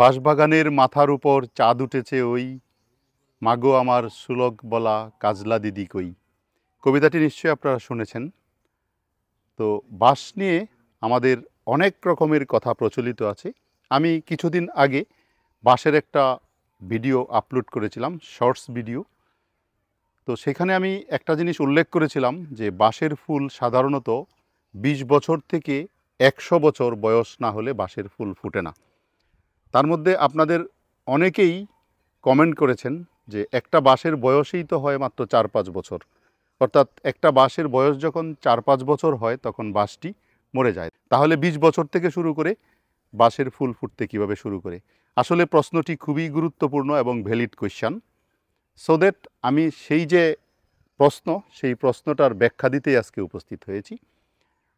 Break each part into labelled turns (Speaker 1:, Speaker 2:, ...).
Speaker 1: বাঁশবাগানের মাথার উপর চাঁদ উঠেছে ওই মাগো আমার সুলক বলা কাজলা দিদি কই কবিতাটি নিশ্চয়ই আপনারা শুনেছেন তো বাঁশ নিয়ে আমাদের অনেক রকমের কথা প্রচলিত আছে আমি কিছুদিন আগে বাঁশের একটা ভিডিও আপলোড করেছিলাম শর্টস ভিডিও তো সেখানে আমি একটা জিনিস উল্লেখ করেছিলাম যে বাঁশের ফুল সাধারণত ২০ বছর থেকে একশো বছর বয়স না হলে বাঁশের ফুল ফুটে না তার মধ্যে আপনাদের অনেকেই কমেন্ট করেছেন যে একটা বাঁশের বয়সেই তো হয় মাত্র চার পাঁচ বছর অর্থাৎ একটা বাঁশের বয়স যখন চার পাঁচ বছর হয় তখন বাঁশটি মরে যায় তাহলে ২০ বছর থেকে শুরু করে বাঁশের ফুল ফুটতে কিভাবে শুরু করে আসলে প্রশ্নটি খুবই গুরুত্বপূর্ণ এবং ভ্যালিড কোয়েশ্চান সো দ্যাট আমি সেই যে প্রশ্ন সেই প্রশ্নটার ব্যাখ্যা দিতেই আজকে উপস্থিত হয়েছি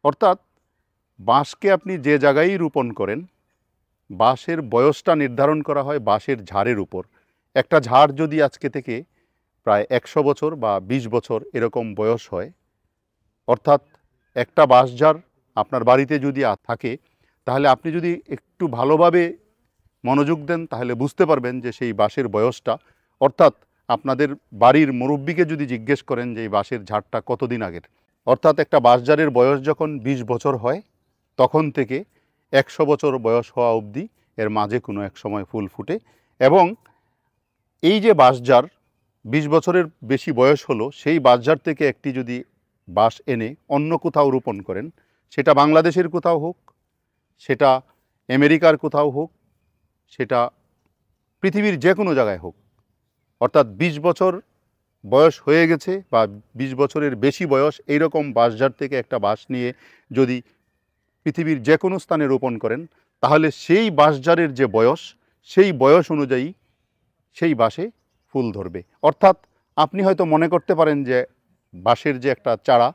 Speaker 1: অর্থাৎ বাঁশকে আপনি যে জায়গায় রোপণ করেন বাঁশের বয়সটা নির্ধারণ করা হয় বাঁশের ঝাড়ের উপর একটা ঝাড় যদি আজকে থেকে প্রায় একশো বছর বা ২০ বছর এরকম বয়স হয় অর্থাৎ একটা বাঁশ ঝাড় আপনার বাড়িতে যদি থাকে তাহলে আপনি যদি একটু ভালোভাবে মনোযোগ দেন তাহলে বুঝতে পারবেন যে সেই বাঁশের বয়সটা অর্থাৎ আপনাদের বাড়ির মুরব্বীকে যদি জিজ্ঞেস করেন যে এই বাঁশের ঝাড়টা কতদিন আগের অর্থাৎ একটা বাঁশঝাড়ের বয়স যখন ২০ বছর হয় তখন থেকে একশো বছর বয়স হওয়া অবধি এর মাঝে কোনো এক সময় ফুল ফুটে এবং এই যে বাঁশঝাড় বিশ বছরের বেশি বয়স হলো সেই বাঁশঝাড় থেকে একটি যদি বাঁশ এনে অন্য কোথাও রোপণ করেন সেটা বাংলাদেশের কোথাও হোক সেটা আমেরিকার কোথাও হোক সেটা পৃথিবীর যে কোনো জায়গায় হোক অর্থাৎ বিশ বছর বয়স হয়ে গেছে বা বিশ বছরের বেশি বয়স এইরকম বাঁশঝাড় থেকে একটা বাঁশ নিয়ে যদি পৃথিবীর যে কোনো স্থানে রোপণ করেন তাহলে সেই বাঁশঝাড়ের যে বয়স সেই বয়স অনুযায়ী সেই বাঁশে ফুল ধরবে অর্থাৎ আপনি হয়তো মনে করতে পারেন যে বাঁশের যে একটা চারা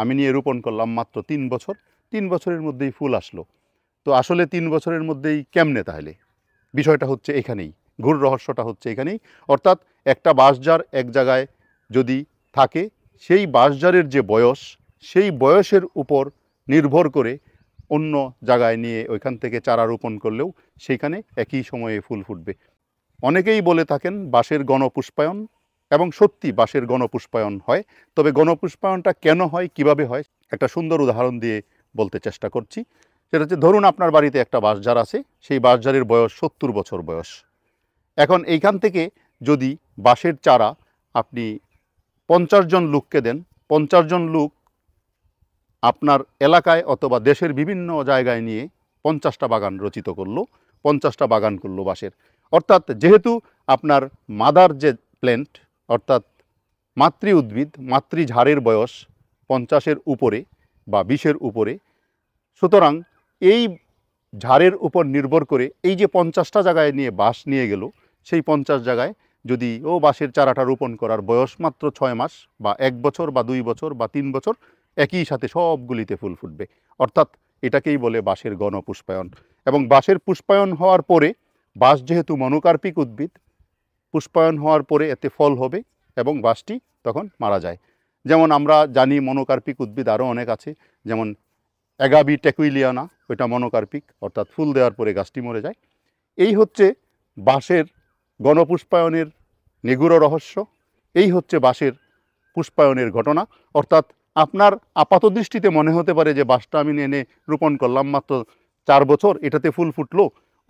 Speaker 1: আমি নিয়ে রোপণ করলাম মাত্র তিন বছর তিন বছরের মধ্যেই ফুল আসলো তো আসলে তিন বছরের মধ্যেই কেমনে তাহলে বিষয়টা হচ্ছে এখানেই ঘুর রহস্যটা হচ্ছে এখানেই অর্থাৎ একটা বাঁশঝাড় এক জায়গায় যদি থাকে সেই বাঁশঝাড়ের যে বয়স সেই বয়সের উপর নির্ভর করে অন্য জায়গায় নিয়ে ওইখান থেকে চারা রোপণ করলেও সেইখানে একই সময়ে ফুল ফুটবে অনেকেই বলে থাকেন বাঁশের গণপুষ্পায়ন এবং সত্যি বাঁশের গণপুষ্পায়ন হয় তবে গণপুষ্পায়নটা কেন হয় কিভাবে হয় একটা সুন্দর উদাহরণ দিয়ে বলতে চেষ্টা করছি সেটা হচ্ছে ধরুন আপনার বাড়িতে একটা বাঁশঝাড় আছে সেই বাঁশঝাড়ের বয়স সত্তর বছর বয়স এখন এইখান থেকে যদি বাঁশের চারা আপনি পঞ্চাশ জন লোককে দেন পঞ্চাশ জন লোক আপনার এলাকায় অথবা দেশের বিভিন্ন জায়গায় নিয়ে পঞ্চাশটা বাগান রচিত করলো পঞ্চাশটা বাগান করলো বাঁশের অর্থাৎ যেহেতু আপনার মাদার যে প্ল্যান্ট অর্থাৎ মাতৃ উদ্ভিদ মাতৃ ঝাড়ের বয়স পঞ্চাশের উপরে বা বিশের উপরে সুতরাং এই ঝাড়ের উপর নির্ভর করে এই যে পঞ্চাশটা জায়গায় নিয়ে বাঁশ নিয়ে গেল সেই পঞ্চাশ জায়গায় যদি ও বাঁশের চারাটা রোপণ করার বয়স মাত্র ছয় মাস বা এক বছর বা দুই বছর বা তিন বছর একই সাথে সবগুলিতে ফুল ফুটবে অর্থাৎ এটাকেই বলে বাঁশের গণপুষ্পায়ন এবং বাঁশের পুষ্পায়ন হওয়ার পরে বাঁশ যেহেতু মনোকার্পিক উদ্ভিদ পুষ্পায়ন হওয়ার পরে এতে ফল হবে এবং বাঁশটি তখন মারা যায় যেমন আমরা জানি মনোকার্পিক উদ্ভিদ আরও অনেক আছে যেমন অ্যাগাবি টেকুইলিয়ানা ওইটা মনোকার্পিক অর্থাৎ ফুল দেওয়ার পরে গাছটি মরে যায় এই হচ্ছে বাঁশের গণপুষ্পায়নের নিগুড় রহস্য এই হচ্ছে বাঁশের পুষ্পায়নের ঘটনা অর্থাৎ আপনার আপাত দৃষ্টিতে মনে হতে পারে যে বাসটা আমি এনে রোপণ করলাম মাত্র চার বছর এটাতে ফুল ফুটলো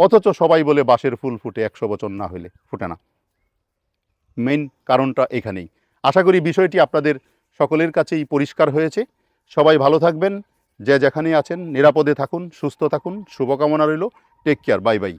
Speaker 1: অথচ সবাই বলে বাঁশের ফুল ফুটে একশো বছর না হলে ফুটে না মেইন কারণটা এখানেই আশা করি বিষয়টি আপনাদের সকলের কাছেই পরিষ্কার হয়েছে সবাই ভালো থাকবেন যে যেখানে আছেন নিরাপদে থাকুন সুস্থ থাকুন শুভকামনা রইল টেক কেয়ার বাই বাই